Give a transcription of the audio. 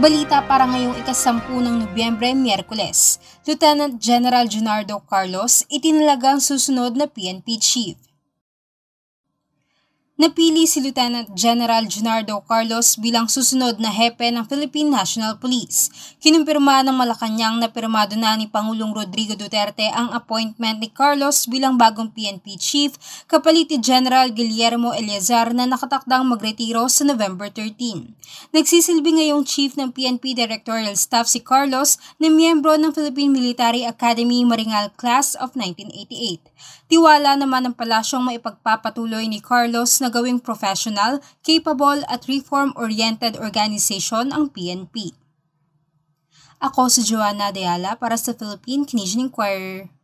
Balita para ngayong ikasampu ng Nobyembre, Miyerkules, Lieutenant General Junardo Carlos itinalagang susunod na PNP Chief napili si Lieutenant General Junardo Carlos bilang susunod na hepe ng Philippine National Police. Kinumpirma ng Malacanang na pirmado na ni Pangulong Rodrigo Duterte ang appointment ni Carlos bilang bagong PNP Chief kapalit ni General Guillermo Eleazar na nakatakdang magretiro sa November 13. Nagsisilbi ngayong Chief ng PNP Directorial Staff si Carlos na miyembro ng Philippine Military Academy Maringal Class of 1988. Tiwala naman ng palasyong maipagpapatuloy ni Carlos na na gawing professional, capable at reform-oriented organization ang PNP. Ako si Joanna Deala para sa Philippine Canadian Inquirer.